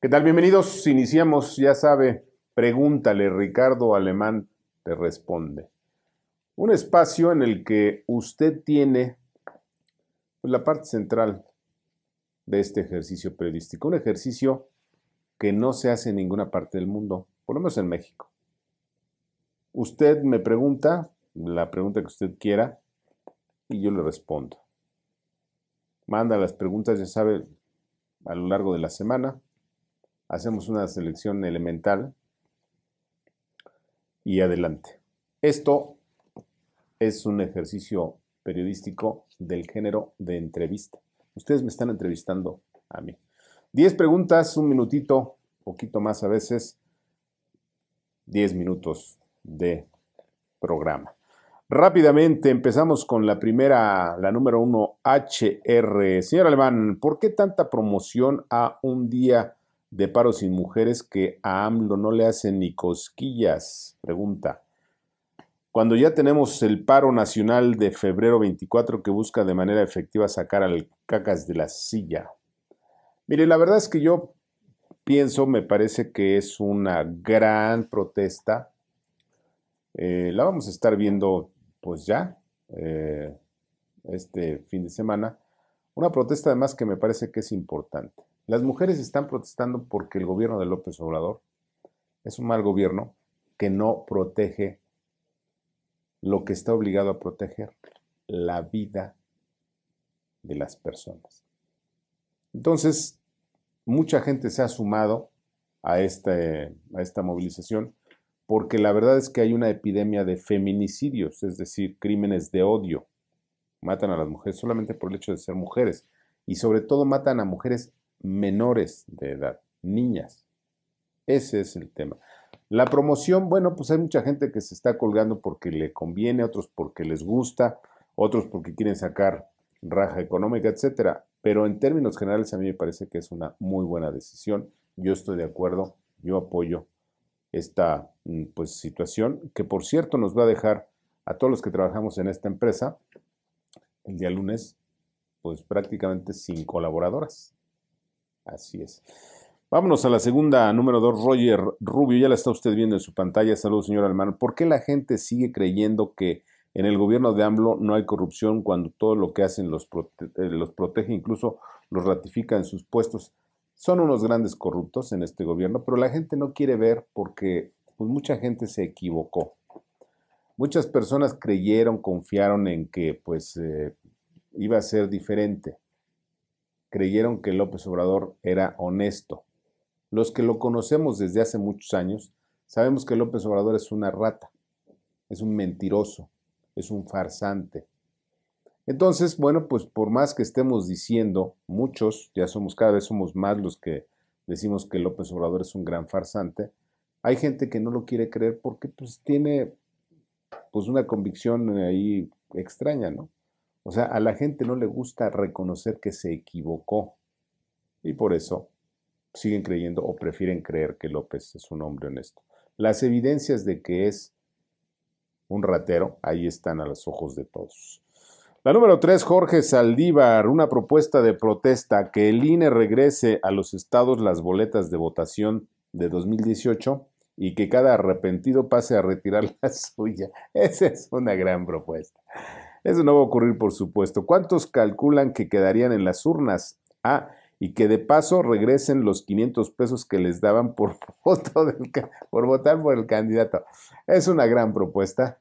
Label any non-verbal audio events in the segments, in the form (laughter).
¿Qué tal? Bienvenidos. Iniciamos, ya sabe, pregúntale, Ricardo Alemán te responde. Un espacio en el que usted tiene pues, la parte central de este ejercicio periodístico, un ejercicio que no se hace en ninguna parte del mundo, por lo menos en México. Usted me pregunta, la pregunta que usted quiera, y yo le respondo. Manda las preguntas, ya sabe, a lo largo de la semana hacemos una selección elemental y adelante. Esto es un ejercicio periodístico del género de entrevista. Ustedes me están entrevistando a mí. Diez preguntas, un minutito, poquito más a veces, diez minutos de programa. Rápidamente empezamos con la primera, la número uno, HR. Señor Alemán, ¿por qué tanta promoción a un día de paro sin mujeres que a AMLO no le hacen ni cosquillas? Pregunta. Cuando ya tenemos el paro nacional de febrero 24 que busca de manera efectiva sacar al cacas de la silla. Mire, la verdad es que yo pienso, me parece que es una gran protesta. Eh, la vamos a estar viendo pues ya eh, este fin de semana. Una protesta además que me parece que es importante. Las mujeres están protestando porque el gobierno de López Obrador es un mal gobierno que no protege lo que está obligado a proteger, la vida de las personas. Entonces, mucha gente se ha sumado a, este, a esta movilización porque la verdad es que hay una epidemia de feminicidios, es decir, crímenes de odio. Matan a las mujeres solamente por el hecho de ser mujeres y sobre todo matan a mujeres menores de edad, niñas. Ese es el tema. La promoción, bueno, pues hay mucha gente que se está colgando porque le conviene, otros porque les gusta, otros porque quieren sacar raja económica, etcétera. Pero en términos generales a mí me parece que es una muy buena decisión. Yo estoy de acuerdo, yo apoyo esta mm, pues, situación, que por cierto nos va a dejar a todos los que trabajamos en esta empresa el día lunes, pues prácticamente sin colaboradoras. Así es. Vámonos a la segunda, número dos, Roger Rubio. Ya la está usted viendo en su pantalla. Saludos, señor hermano. ¿Por qué la gente sigue creyendo que en el gobierno de AMLO no hay corrupción cuando todo lo que hacen eh, los, protege, incluso los ratifica en sus puestos? Son unos grandes corruptos en este gobierno, pero la gente no quiere ver porque pues, mucha gente se equivocó. Muchas personas creyeron, confiaron en que pues eh, iba a ser diferente creyeron que López Obrador era honesto. Los que lo conocemos desde hace muchos años sabemos que López Obrador es una rata, es un mentiroso, es un farsante. Entonces, bueno, pues por más que estemos diciendo, muchos, ya somos cada vez somos más los que decimos que López Obrador es un gran farsante, hay gente que no lo quiere creer porque pues tiene pues una convicción ahí extraña, ¿no? O sea, a la gente no le gusta reconocer que se equivocó. Y por eso siguen creyendo o prefieren creer que López es un hombre honesto. Las evidencias de que es un ratero, ahí están a los ojos de todos. La número tres, Jorge Saldívar, una propuesta de protesta que el INE regrese a los estados las boletas de votación de 2018 y que cada arrepentido pase a retirar (laughs) la suya. Esa es una gran propuesta. Eso no va a ocurrir, por supuesto. ¿Cuántos calculan que quedarían en las urnas? Ah, y que de paso regresen los 500 pesos que les daban por, (laughs) por votar por el candidato. Es una gran propuesta,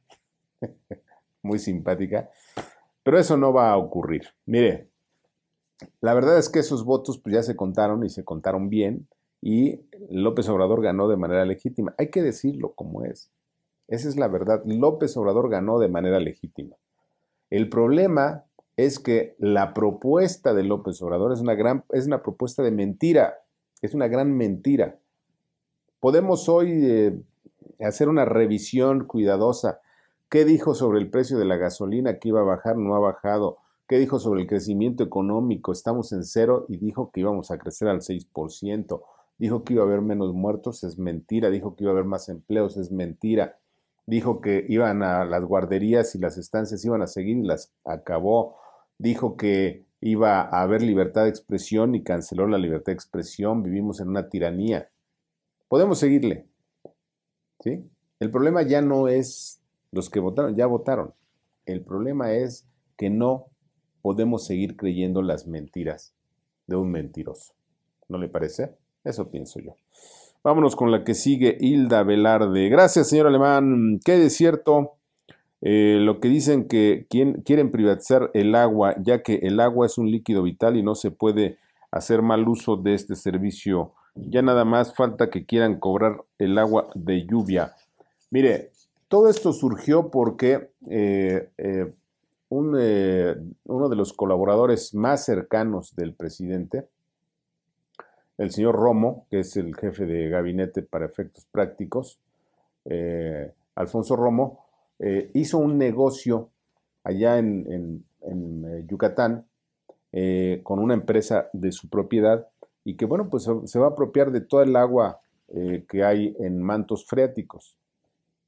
(laughs) muy simpática, pero eso no va a ocurrir. Mire, la verdad es que esos votos pues, ya se contaron y se contaron bien y López Obrador ganó de manera legítima. Hay que decirlo como es. Esa es la verdad. López Obrador ganó de manera legítima. El problema es que la propuesta de López Obrador es una, gran, es una propuesta de mentira, es una gran mentira. Podemos hoy eh, hacer una revisión cuidadosa. ¿Qué dijo sobre el precio de la gasolina que iba a bajar? No ha bajado. ¿Qué dijo sobre el crecimiento económico? Estamos en cero y dijo que íbamos a crecer al 6%. Dijo que iba a haber menos muertos, es mentira. Dijo que iba a haber más empleos, es mentira dijo que iban a las guarderías y las estancias iban a seguir y las acabó, dijo que iba a haber libertad de expresión y canceló la libertad de expresión, vivimos en una tiranía. Podemos seguirle. ¿Sí? El problema ya no es los que votaron, ya votaron. El problema es que no podemos seguir creyendo las mentiras de un mentiroso. ¿No le parece? Eso pienso yo. Vámonos con la que sigue Hilda Velarde. Gracias, señor Alemán. Qué desierto. cierto? Eh, lo que dicen que quieren privatizar el agua, ya que el agua es un líquido vital y no se puede hacer mal uso de este servicio. Ya nada más falta que quieran cobrar el agua de lluvia. Mire, todo esto surgió porque eh, eh, uno de los colaboradores más cercanos del presidente, el señor Romo, que es el jefe de gabinete para efectos prácticos, eh, Alfonso Romo, eh, hizo un negocio allá en, eh, Yucatán con una empresa de su propiedad y que, bueno, pues se va a apropiar de toda el agua que hay en mantos freáticos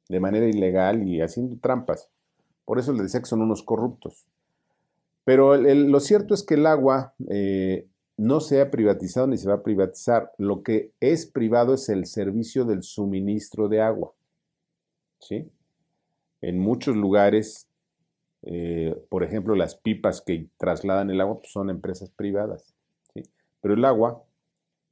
de manera ilegal y haciendo trampas. Por eso le decía que son unos corruptos. Pero lo cierto es que el agua no se ha privatizado ni se va a privatizar. Lo que es privado es el servicio del suministro de agua. ¿Sí? En muchos lugares, eh, por ejemplo, las pipas que trasladan el agua pues, son empresas privadas. ¿sí? Pero el agua,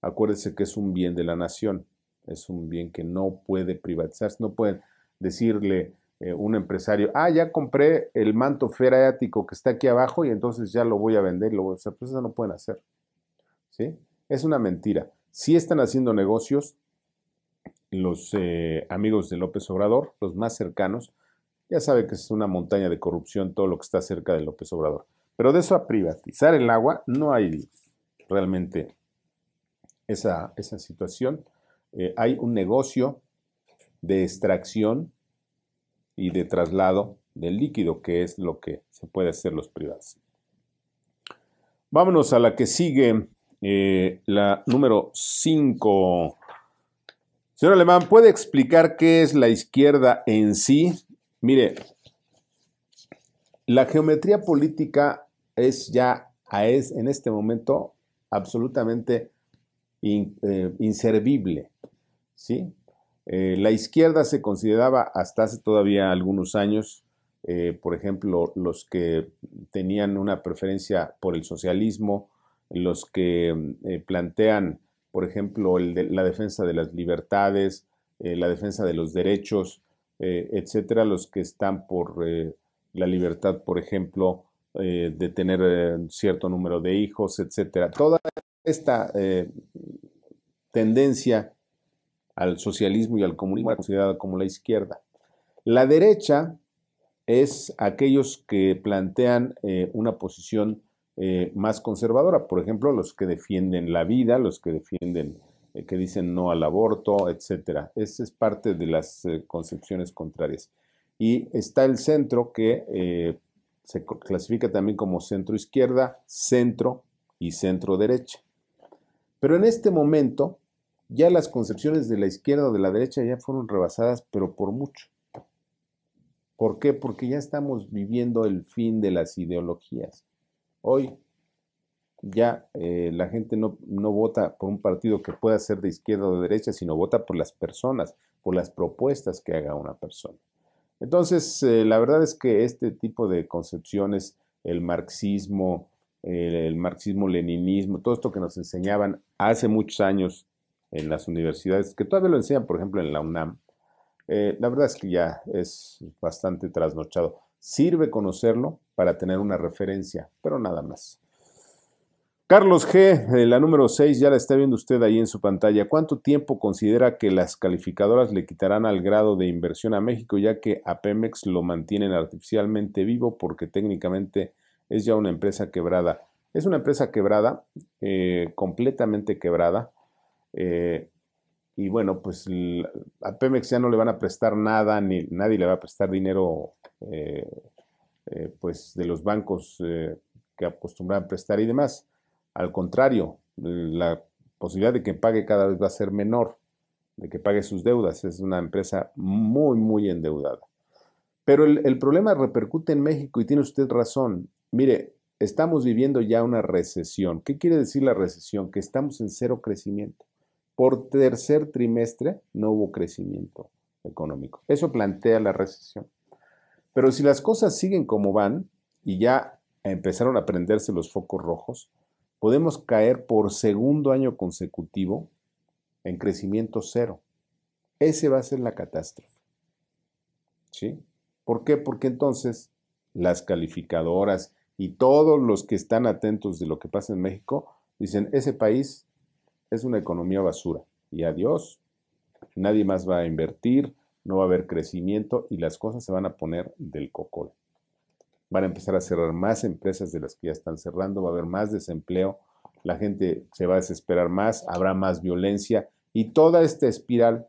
acuérdese que es un bien de la nación, es un bien que no puede privatizarse, no pueden decirle eh, un empresario, ah, ya compré el manto feriático que está aquí abajo y entonces ya lo voy a vender. Lo voy a... usar. Pues, no pueden hacer. Es una mentira. Si están haciendo negocios los eh, amigos de López Obrador, los más cercanos. Ya sabe que es una montaña de corrupción todo lo que está cerca de López Obrador. Pero de eso a privatizar el agua, no hay realmente esa, situación. Eh, hay un negocio de extracción y de traslado del líquido, que es lo que se puede hacer los privados. Vámonos a la que sigue. Eh, la número 5. Señor Alemán, ¿puede explicar qué es la izquierda en sí? Mire, la geometría política es ya es, en este momento absolutamente eh, inservible. ¿sí? Eh, la izquierda se consideraba hasta hace todavía algunos años, por ejemplo, los que tenían una preferencia por el socialismo, los que mm, eh, plantean, por ejemplo, la defensa de las libertades, eh, la defensa de los derechos, eh, etcétera, los que están por la libertad, por ejemplo, de tener cierto número de hijos, etcétera. Toda esta tendencia al socialismo y al comunismo considerada como la izquierda. La derecha es aquellos que plantean una posición eh, más conservadora. Por ejemplo, los que defienden la vida, los que defienden, eh, que dicen no al aborto, etcétera. Esa es parte de las eh, concepciones contrarias. Y está el centro que se clasifica también como centro izquierda, centro y centro derecha. Pero en este momento ya las concepciones de la izquierda o de la derecha ya fueron rebasadas, pero por mucho. ¿Por qué? Porque ya estamos viviendo el fin de las ideologías. Hoy ya eh, la gente no, vota por un partido que pueda ser de izquierda o de derecha, sino vota por las personas, por las propuestas que haga una persona. Entonces, eh, la verdad es que este tipo de concepciones, el marxismo, el marxismo-leninismo, todo esto que nos enseñaban hace muchos años en las universidades, que todavía lo enseñan, por ejemplo, en la UNAM, eh, la verdad es que ya es bastante trasnochado. Sirve conocerlo, para tener una referencia, pero nada más. Carlos G., eh, la número 6, ya la está viendo usted ahí en su pantalla. ¿Cuánto tiempo considera que las calificadoras le quitarán al grado de inversión a México, ya que a Pemex lo mantienen artificialmente vivo porque técnicamente es ya una empresa quebrada? Es una empresa quebrada, eh, completamente quebrada. Eh, y bueno, pues a Pemex ya no le van a prestar nada, ni nadie le va a prestar dinero eh, pues de los bancos eh, que acostumbran prestar y demás. Al contrario, la posibilidad de que pague cada vez va a ser menor, de que pague sus deudas. Es una empresa muy, muy endeudada. Pero el problema repercute en México y tiene usted razón. Mire, estamos viviendo ya una recesión. ¿Qué quiere decir la recesión? Que estamos en cero crecimiento. Por tercer trimestre no hubo crecimiento económico. Eso plantea la recesión. Pero si las cosas siguen como van y ya empezaron a prenderse los focos rojos, podemos caer por segundo año consecutivo en crecimiento cero. Ese va a ser la catástrofe. ¿Sí? ¿Por qué? Porque entonces las calificadoras y todos los que están atentos de lo que pasa en México dicen, ese país es una economía basura y adiós, nadie más va a invertir, no va a haber crecimiento y las cosas se van a poner del cocol. Van a empezar a cerrar más empresas de las que ya están cerrando, va a haber más desempleo, la gente se va a desesperar más, habrá más violencia y toda esta espiral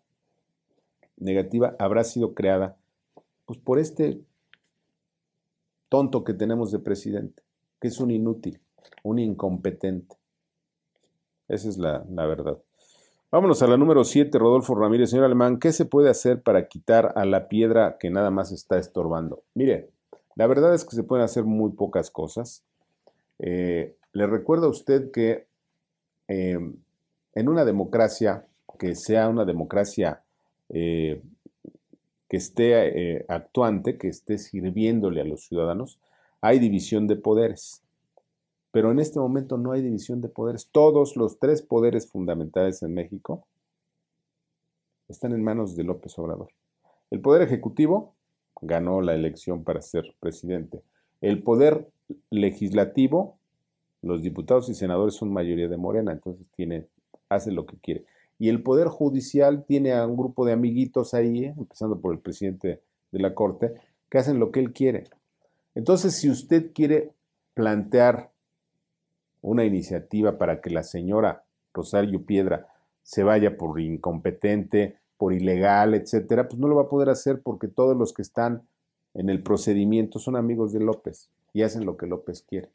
negativa habrá sido creada pues, por este tonto que tenemos de presidente, que es un inútil, un incompetente. Esa es la verdad. Vámonos a la número 7, Rodolfo Ramírez. Señor Alemán, ¿qué se puede hacer para quitar a la piedra que nada más está estorbando? Mire, la verdad es que se pueden hacer muy pocas cosas. Eh, le recuerdo a usted que em, en una democracia, que sea una democracia eh, que esté eh, actuante, que esté sirviéndole a los ciudadanos, hay división de poderes pero en este momento no hay división de poderes. Todos los tres poderes fundamentales en México están en manos de López Obrador. El poder ejecutivo ganó la elección para ser presidente. El poder legislativo, los diputados y senadores son mayoría de Morena, entonces tiene, hace lo que quiere. Y el poder judicial tiene a un grupo de amiguitos ahí, eh, empezando por el presidente de la Corte, que hacen lo que él quiere. Entonces, si usted quiere plantear una iniciativa para que la señora Rosario Piedra se vaya por incompetente, por ilegal, etcétera, pues no lo va a poder hacer porque todos los que están en el procedimiento son amigos de López y hacen lo que López quiere.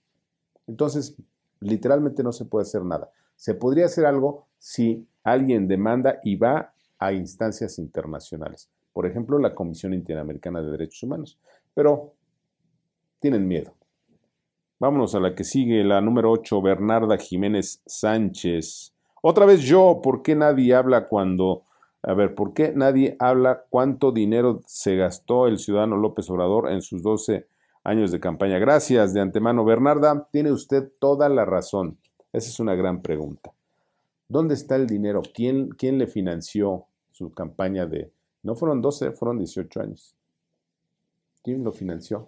Entonces, literalmente no se puede hacer nada. Se podría hacer algo si alguien demanda y va a instancias internacionales, por ejemplo, la Comisión Interamericana de Derechos Humanos, pero tienen miedo. Vámonos a la que sigue, la número 8, Bernarda Jiménez Sánchez. Otra vez yo, ¿por qué nadie habla cuando... A ver, ¿por qué nadie habla cuánto dinero se gastó el ciudadano López Obrador en sus 12 años de campaña? Gracias de antemano, Bernarda. Tiene usted toda la razón. Esa es una gran pregunta. ¿Dónde está el dinero? ¿Quién, quién le financió su campaña de... No fueron 12, fueron 18 años. ¿Quién lo financió?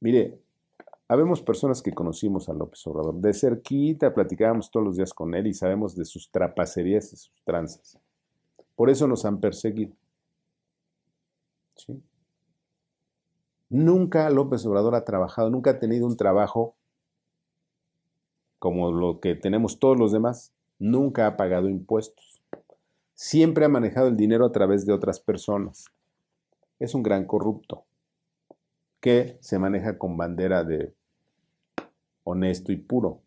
Mire, Habemos personas que conocimos a López Obrador. De cerquita platicábamos todos los días con él y sabemos de sus trapacerías y sus tranzas. Por eso nos han perseguido. Nunca López Obrador ha trabajado, nunca ha tenido un trabajo como lo que tenemos todos los demás. Nunca ha pagado impuestos. Siempre ha manejado el dinero a través de otras personas. Es un gran corrupto que se maneja con bandera de honesto y puro.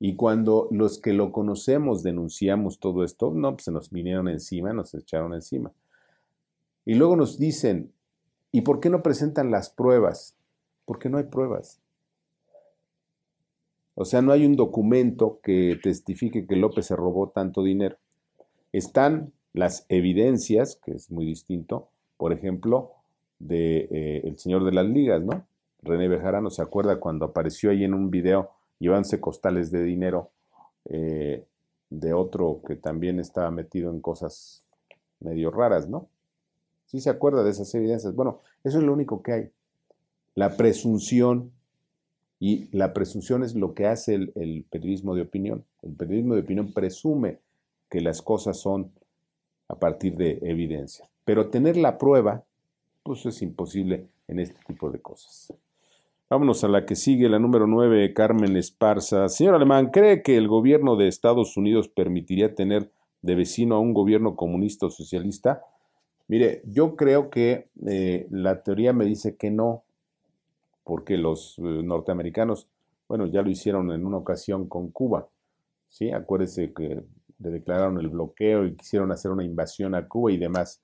Y cuando los que lo conocemos denunciamos todo esto, no, pues se nos vinieron encima, nos echaron encima. Y luego nos dicen, ¿y por qué no presentan las pruebas? Porque no hay pruebas. O sea, no hay un documento que testifique que López se robó tanto dinero. Están las evidencias, que es muy distinto, por ejemplo, de eh, señor de las ligas, ¿no? René Bejarano, ¿se acuerda cuando apareció ahí en un video llevándose costales de dinero eh, de otro que también estaba metido en cosas medio raras, ¿no? Sí se acuerda de esas evidencias. Bueno, eso es lo único que hay. La presunción, y la presunción es lo que hace el, el periodismo de opinión. El periodismo de opinión presume que las cosas son a partir de evidencia. Pero tener la prueba, pues es imposible en este tipo de cosas. Vámonos a la que sigue, la número 9, Carmen Esparza. Señor Alemán, ¿cree que el gobierno de Estados Unidos permitiría tener de vecino a un gobierno comunista o socialista? Mire, yo creo que eh, la teoría me dice que no, porque los eh, norteamericanos, bueno, ya lo hicieron en una ocasión con Cuba, ¿sí? Acuérdese que le declararon el bloqueo y quisieron hacer una invasión a Cuba y demás.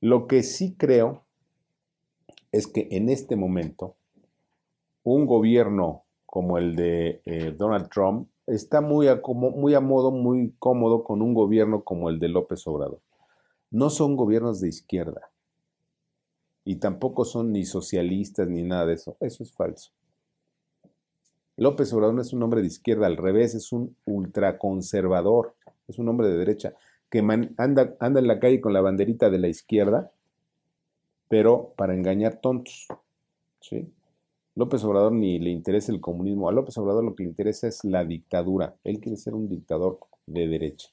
Lo que sí creo es que en este momento un gobierno como el de eh, Donald Trump está muy a, modo, muy cómodo con un gobierno como el de López Obrador. No son gobiernos de izquierda y tampoco son ni socialistas ni nada de eso. Eso es falso. López Obrador no es un hombre de izquierda, al revés, es un ultraconservador, es un hombre de derecha que anda, anda en la calle con la banderita de la izquierda, pero para engañar tontos. ¿sí? López Obrador ni le interesa el comunismo. A López Obrador lo que le interesa es la dictadura. Él quiere ser un dictador de derecha.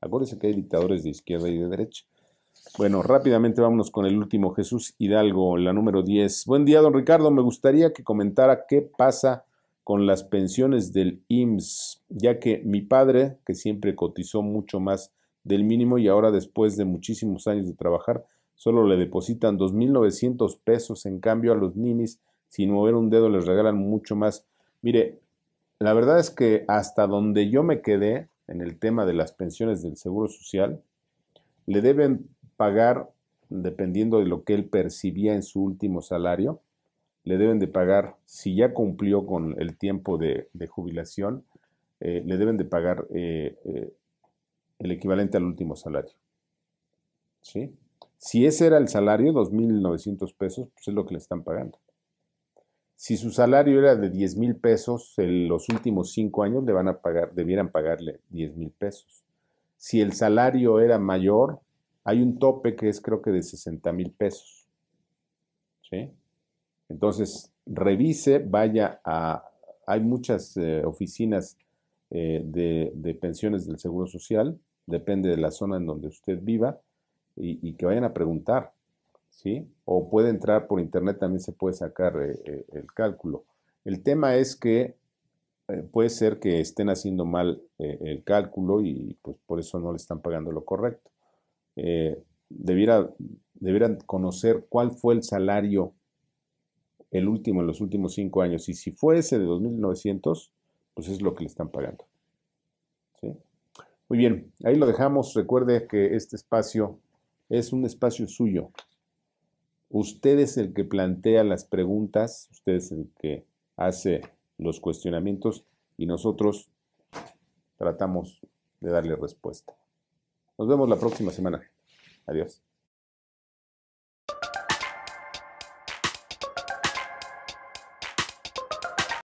Acuérdense que hay dictadores de izquierda y de derecha. Bueno, rápidamente vámonos con el último, Jesús Hidalgo, la número 10. Buen día, don Ricardo. Me gustaría que comentara qué pasa con las pensiones del IMSS, ya que mi padre, que siempre cotizó mucho más del mínimo y ahora después de muchísimos años de trabajar, solo le depositan 2.900 pesos en cambio a los ninis sin mover un dedo les regalan mucho más. Mire, la verdad es que hasta donde yo me quedé en el tema de las pensiones del Seguro Social, le deben pagar, dependiendo de lo que él percibía en su último salario, le deben de pagar, si ya cumplió con el tiempo de, jubilación, eh, le deben de pagar eh, eh, el equivalente al último salario. ¿Sí? Si ese era el salario, 2.900 pesos, pues es lo que le están pagando. Si su salario era de 10 mil pesos, en los últimos cinco años le van a pagar, debieran pagarle 10 mil pesos. Si el salario era mayor, hay un tope que es creo que de 60 mil pesos. Entonces, revise, vaya a... Hay muchas eh, oficinas eh, de, pensiones del Seguro Social, depende de la zona en donde usted viva, y que vayan a preguntar ¿sí? O puede entrar por internet, también se puede sacar eh, eh, el cálculo. El tema es que eh, puede ser que estén haciendo mal el cálculo y pues por eso no le están pagando lo correcto. Debiera, debieran conocer cuál fue el salario el último en los últimos cinco años y si fuese de 2.900, pues es lo que le están pagando. ¿sí? Muy bien, ahí lo dejamos. Recuerde que este espacio es un espacio suyo. Usted es el que plantea las preguntas, usted es el que hace los cuestionamientos y nosotros tratamos de darle respuesta. Nos vemos la próxima semana. Adiós.